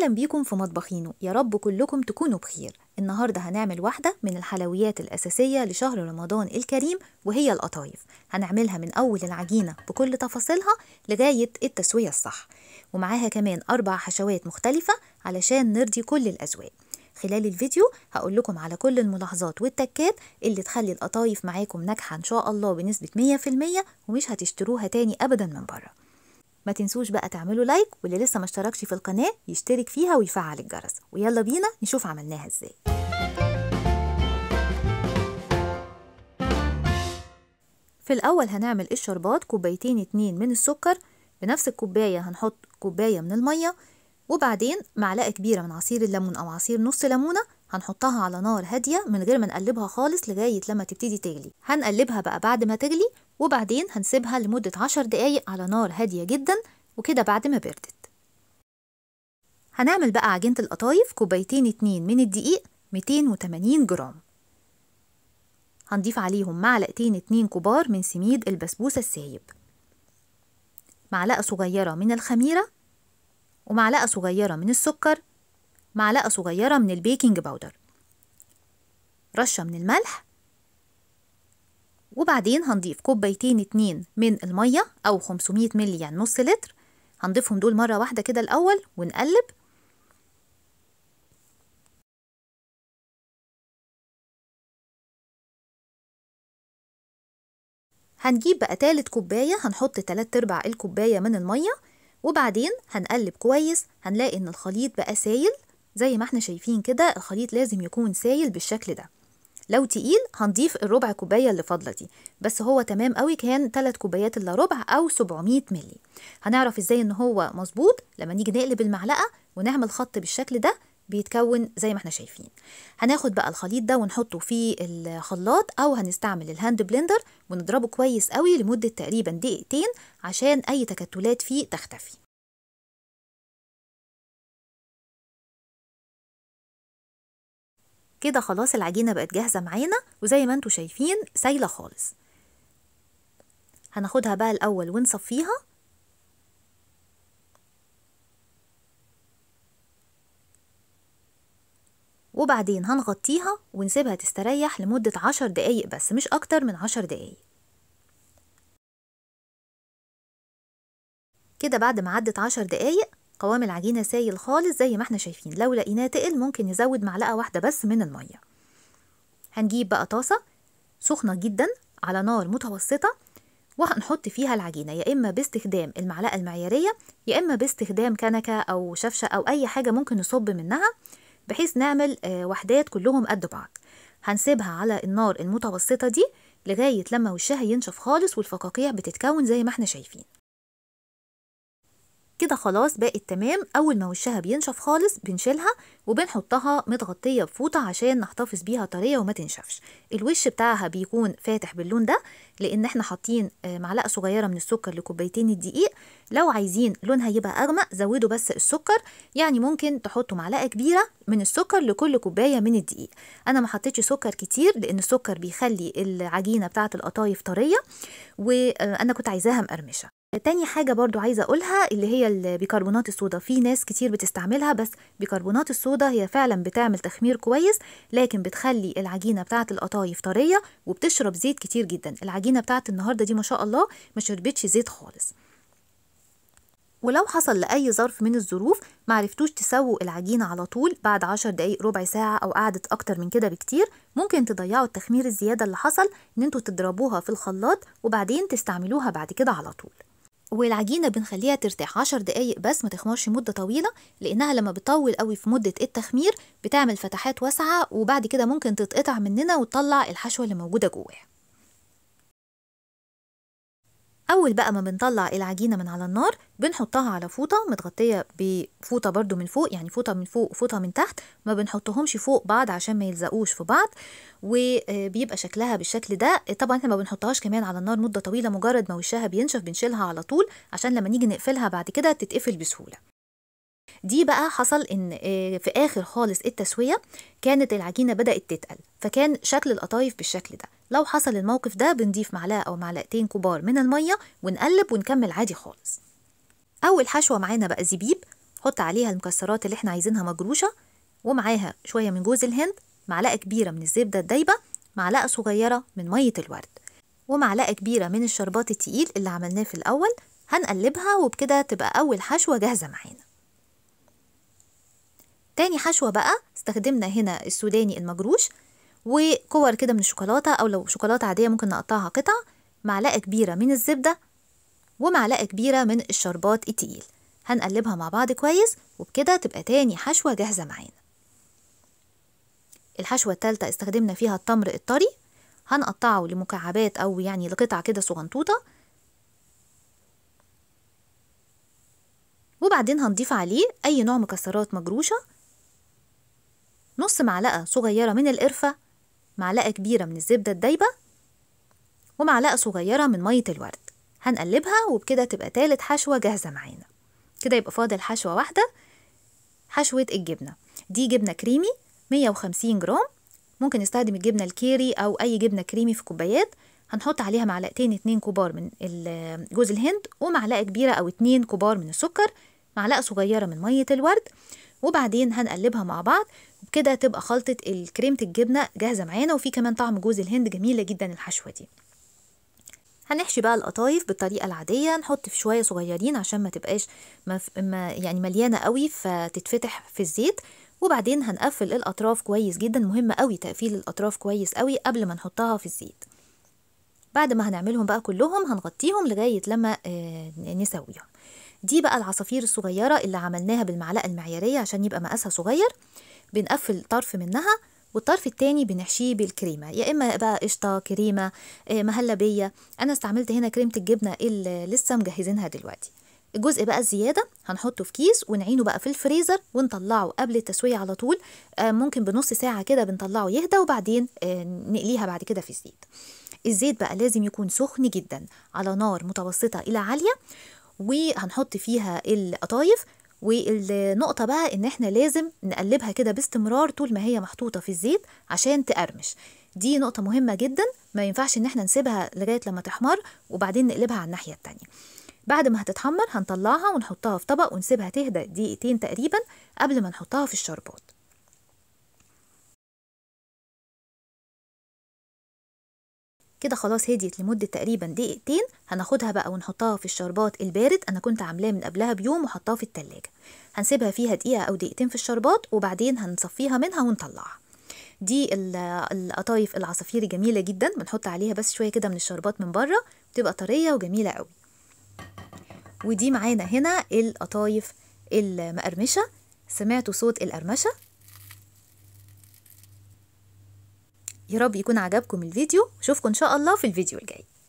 أهلا بيكم في مطبخينو يا رب كلكم تكونوا بخير النهاردة هنعمل واحدة من الحلويات الأساسية لشهر رمضان الكريم وهي القطايف هنعملها من أول العجينة بكل تفاصيلها لغاية التسوية الصح ومعاها كمان أربع حشوات مختلفة علشان نرضي كل الأذواق خلال الفيديو هقول لكم على كل الملاحظات والتكات اللي تخلي القطايف معاكم ناجحة إن شاء الله بنسبة 100% ومش هتشتروها تاني أبدا من بره ما تنسوش بقى تعملوا لايك واللي لسه ما اشتركش في القناه يشترك فيها ويفعل الجرس ويلا بينا نشوف عملناها ازاي في الاول هنعمل الشربات كوبايتين اتنين من السكر بنفس الكوبايه هنحط كوبايه من الميه وبعدين معلقه كبيره من عصير الليمون او عصير نص ليمونه هنحطها على نار هاديه من غير ما نقلبها خالص لغايه لما تبتدي تغلي هنقلبها بقى بعد ما تغلي وبعدين هنسيبها لمده عشر دقايق على نار هاديه جدا وكده بعد ما بردت هنعمل بقى عجينه القطايف كوبايتين اتنين من الدقيق 280 جرام هنضيف عليهم معلقتين اتنين كبار من سميد البسبوسة السايب معلقة صغيرة من الخميرة ومعلقة صغيرة من السكر معلقة صغيرة من البيكنج باودر رشة من الملح وبعدين هنضيف كوبايتين اتنين من المية أو 500 ملي يعني نص لتر هنضيفهم دول مرة واحدة كده الأول ونقلب هنجيب بقى تالت كوباية هنحط تلات أرباع الكوباية من المية وبعدين هنقلب كويس هنلاقي إن الخليط بقى سايل زي ما احنا شايفين كده الخليط لازم يكون سايل بالشكل ده لو تقيل هنضيف الربع كوباية اللي فاضلة دي بس هو تمام قوي كان 3 كوبايات الا ربع او 700 ملي هنعرف ازاي ان هو مظبوط لما نيجي نقلب المعلقة ونعمل خط بالشكل ده بيتكون زي ما احنا شايفين هناخد بقى الخليط ده ونحطه في الخلاط او هنستعمل الهاند بلندر ونضربه كويس قوي لمدة تقريبا دقيقتين عشان اي تكتلات فيه تختفي كده خلاص العجينة بقت جاهزة معانا وزي ما انتوا شايفين سايلة خالص هناخدها بقى الأول ونصفيها وبعدين هنغطيها ونسيبها تستريح لمدة عشر دقايق بس مش أكتر من عشر دقايق كده بعد ما عدت عشر دقايق قوام العجينة سايل خالص زي ما احنا شايفين لو لقيناه تقل ممكن نزود معلقة واحدة بس من المية هنجيب بقى طاسة سخنة جدا على نار متوسطة وهنحط فيها العجينة يا إما باستخدام المعلقة المعيارية يا إما باستخدام كنكة أو شفشة أو أي حاجة ممكن نصب منها بحيث نعمل آه، وحدات كلهم قد بعض هنسيبها على النار المتوسطة دي لغاية لما وشها ينشف خالص والفقاقيع بتتكون زي ما احنا شايفين كده خلاص بقت تمام اول ما وشها بينشف خالص بنشيلها وبنحطها متغطيه بفوطه عشان نحتفظ بيها طريه وما تنشفش الوش بتاعها بيكون فاتح باللون ده لان احنا حاطين آه، معلقه صغيره من السكر لكوبايتين الدقيق لو عايزين لونها يبقى اغمق زودوا بس السكر يعني ممكن تحطوا معلقه كبيره من السكر لكل كوبايه من الدقيق انا ما حطيتش سكر كتير لان السكر بيخلي العجينه بتاعه القطايف طريه وانا آه، كنت عايزاها مقرمشه تاني حاجة برضو عايزة أقولها اللي هي البيكربونات الصودا في ناس كتير بتستعملها بس بيكربونات الصودا هي فعلا بتعمل تخمير كويس لكن بتخلي العجينة بتاعة القطايف طرية وبتشرب زيت كتير جدا العجينة العجينه بتاعت النهارده دي ما شاء الله ما شربتش زيت خالص ولو حصل لأي ظرف من الظروف معرفتوش تسووا العجينة على طول بعد عشر دقايق ربع ساعة أو قعدت أكتر من كده بكتير ممكن تضيعوا التخمير الزيادة اللي حصل إن انتوا تضربوها في الخلاط وبعدين تستعملوها بعد كده على طول والعجينة بنخليها ترتاح عشر دقايق بس ما تخمرش مدة طويلة لأنها لما بتطول قوي في مدة التخمير بتعمل فتحات واسعة وبعد كده ممكن تتقطع مننا وتطلع الحشوة اللي موجودة جواها اول بقى ما بنطلع العجينه من على النار بنحطها على فوطه متغطيه بفوطه برده من فوق يعني فوطه من فوق وفوطه من تحت ما بنحطهمش فوق بعض عشان ما يلزقوش في بعض وبيبقى آه، شكلها بالشكل ده طبعا احنا ما بنحطهاش كمان على النار مده طويله مجرد ما وشها بينشف بنشيلها على طول عشان لما نيجي نقفلها بعد كده تتقفل بسهوله دي بقى حصل ان آه، في اخر خالص التسويه كانت العجينه بدات تتقل فكان شكل القطايف بالشكل ده لو حصل الموقف ده بنضيف معلقة أو معلقتين كبار من المية ونقلب ونكمل عادي خالص أول حشوة معانا بقى زبيب حط عليها المكسرات اللي احنا عايزينها مجروشة ومعاها شوية من جوز الهند معلقة كبيرة من الزبدة الدايبة معلقة صغيرة من مية الورد ومعلقة كبيرة من الشربات التقيل اللي عملناه في الأول هنقلبها وبكده تبقى أول حشوة جاهزة معانا تاني حشوة بقى استخدمنا هنا السوداني المجروش وكور كده من الشوكولاته او لو شوكولاته عاديه ممكن نقطعها قطع معلقه كبيره من الزبده ومعلقه كبيره من الشربات التقيل هنقلبها مع بعض كويس وبكده تبقى تاني حشوه جاهزه معانا الحشوه التالتة استخدمنا فيها التمر الطري هنقطعه لمكعبات او يعني لقطع كده صغنطوطه وبعدين هنضيف عليه أي نوع مكسرات مجروشة نص معلقة صغيرة من القرفة معلقة كبيرة من الزبدة الدايبة ومعلقة صغيرة من مية الورد هنقلبها وبكده تبقى تالت حشوة جاهزة معانا كده يبقى فاضل حشوة واحدة حشوة الجبنة دي جبنة كريمي 150 جرام ممكن نستخدم الجبنة الكيري أو أي جبنة كريمي في كوبايات هنحط عليها معلقتين اتنين كبار من آه، جوز الهند ومعلقة كبيرة أو اتنين كبار من السكر معلقة صغيرة من مية الورد وبعدين هنقلبها مع بعض وبكده تبقى خلطة الكريمة الجبنة جاهزة معانا وفي كمان طعم جوز الهند جميلة جدا الحشوة دي هنحشي بقى القطايف بالطريقه العاديه نحط في شويه صغيرين عشان ما تبقاش مف... ما يعني مليانه قوي فتتفتح في الزيت وبعدين هنقفل الاطراف كويس جدا مهم قوي تقفيل الاطراف كويس قوي قبل ما نحطها في الزيت بعد ما هنعملهم بقى كلهم هنغطيهم لغايه لما آه، نسويهم دي بقى العصافير الصغيره اللي عملناها بالمعلقه المعياريه عشان يبقى مقاسها صغير بنقفل طرف منها والطرف التاني بنحشيه بالكريمه يا اما بقى قشطه كريمه آه، مهلبيه انا استعملت هنا كريمه الجبنه اللي لسه مجهزينها دلوقتي الجزء بقى الزيادة هنحطه في كيس ونعينه بقى في الفريزر ونطلعه قبل التسوية على طول آه، ممكن بنص ساعة كده بنطلعه يهدى وبعدين آه، نقليها بعد كده في الزيت الزيت بقى لازم يكون سخن جدا على نار متوسطة إلى عالية وهنحط فيها القطايف والنقطة بقى إن إحنا لازم نقلبها كده باستمرار طول ما هي محطوطة في الزيت عشان تقرمش دي نقطة مهمة جدا ما ينفعش إن إحنا نسيبها لغاية لما تحمر وبعدين نقلبها على الناحية التانية بعد ما هتتحمر هنطلعها ونحطها في طبق ونسيبها تهدى دقيقتين تقريبا قبل ما نحطها في الشربات كده خلاص هديت لمده تقريبا دقيقتين هناخدها بقى ونحطها في الشربات البارد انا كنت عاملاه من قبلها بيوم وحطاها في التلاجة هنسيبها فيها دقيقه او دقيقتين في الشربات وبعدين هنصفيها منها ونطلعها دي القطايف العصافير جميله جدا بنحط عليها بس شويه كده من الشربات من بره بتبقى طريه وجميله قوي ودي معانا هنا القطايف المقرمشه سمعتوا صوت القرمشه يارب يكون عجبكم الفيديو اشوفكم ان شاء الله في الفيديو الجاي